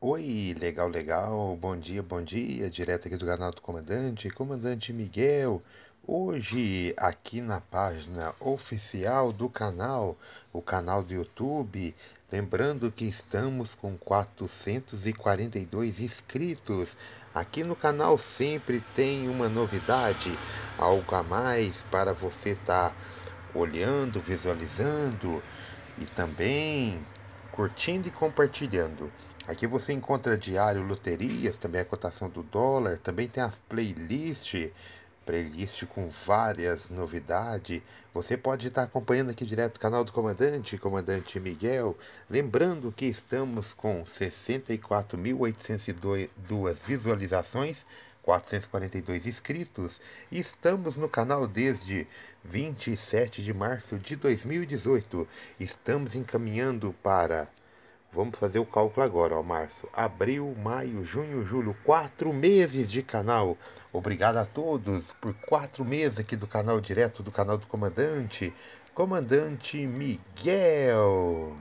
Oi, legal, legal, bom dia, bom dia, direto aqui do canal do Comandante, Comandante Miguel. Hoje, aqui na página oficial do canal, o canal do YouTube, lembrando que estamos com 442 inscritos. Aqui no canal sempre tem uma novidade, algo a mais para você estar tá olhando, visualizando e também curtindo e compartilhando. Aqui você encontra diário, loterias, também a cotação do dólar, também tem as playlists, playlist com várias novidades. Você pode estar acompanhando aqui direto o canal do comandante, comandante Miguel. Lembrando que estamos com 64.802 visualizações. 442 inscritos e estamos no canal desde 27 de março de 2018. Estamos encaminhando para Vamos fazer o cálculo agora, ó, março, abril, maio, junho, julho, quatro meses de canal. Obrigado a todos por quatro meses aqui do canal direto do canal do comandante, comandante Miguel.